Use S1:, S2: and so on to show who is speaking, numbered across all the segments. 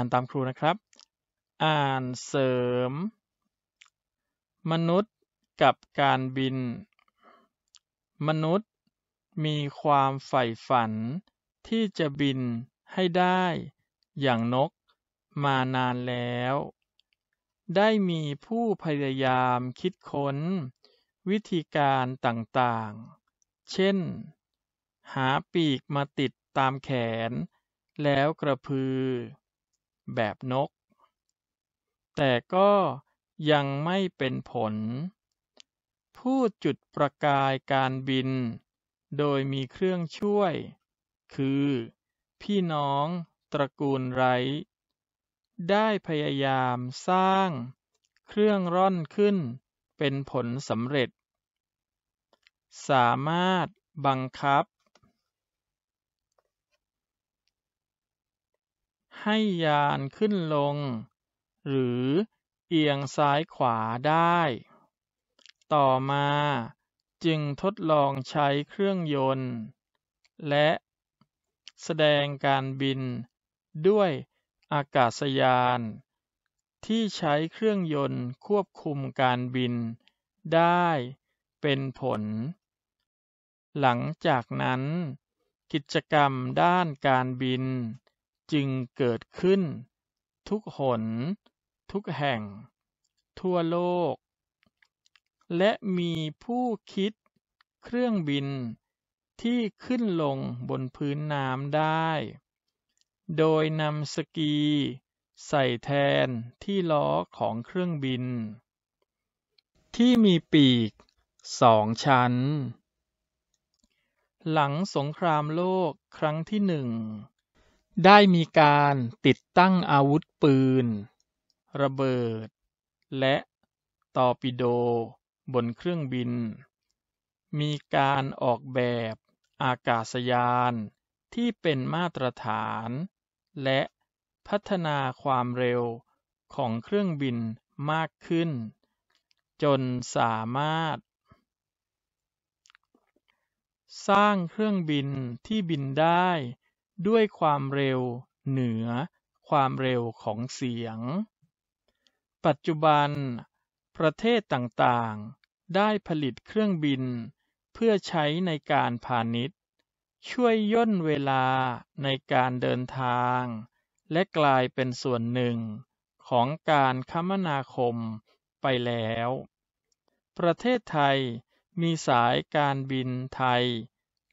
S1: อ่านตามครูนะครับ อ่านเสริม มนุษย์กับการบิน มนุษย์มีความใฝ่ฝันที่จะบินให้ได้อย่างนกมานานแล้ว ได้มีผู้พยายามคิดค้น วิธีการต่างๆ เช่น หาปีกมาติดตามแขน แล้วกระพือแบบนก แต่ก็ยังไม่เป็นผล ผู้จุดประกายการบิน โดยมีเครื่องช่วย คือพี่น้องตระกูลไร ได้พยายามสร้างเครื่องร่อนขึ้นเป็นผลสำเร็จ สามารถบังคับให้ยานขึ้นลง หรือเอียงซ้ายขวาได้ ต่อมาจึงทดลองใช้เครื่องยนต์ และแสดงการบินด้วยอากาศยาน ที่ใช้เครื่องยนต์ควบคุมการบินได้เป็นผล หลังจากนั้น กิจกรรมด้านการบินจึงเกิดขึ้น ทุกหน ทุกแห่ง ทั่วโลก และมีผู้คิดเครื่องบินที่ขึ้นลงบนพื้นน้ำได้ โดยนำสกี ใส่แทนที่ล้อของเครื่องบิน ที่มีปีกสองชั้น หลังสงครามโลกครั้งที่หนึ่งได้มีการติดตั้งอาวุธปืน ระเบิด และตอร์ปิโดบนเครื่องบิน มีการออกแบบอากาศยานที่เป็นมาตรฐาน และพัฒนาความเร็วของเครื่องบินมากขึ้น จนสามารถ สร้างเครื่องบินที่บินได้ด้วยความเร็วเหนือความเร็วของเสียง ปัจจุบัน ประเทศต่างๆ ได้ผลิตเครื่องบิน เพื่อใช้ในการพาณิชย์ ช่วยย่นเวลาในการเดินทาง และกลายเป็นส่วนหนึ่งของการคมนาคมไปแล้ว ประเทศไทยมีสายการบินไทย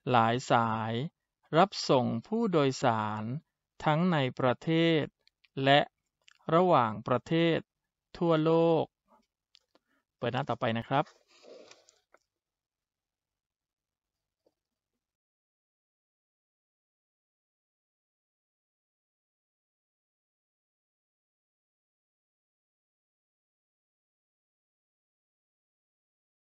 S1: หลายสายรับส่งผู้โดยสารทั้งในประเทศและระหว่างประเทศทั่วโลก เปิดหน้าต่อไปนะครับ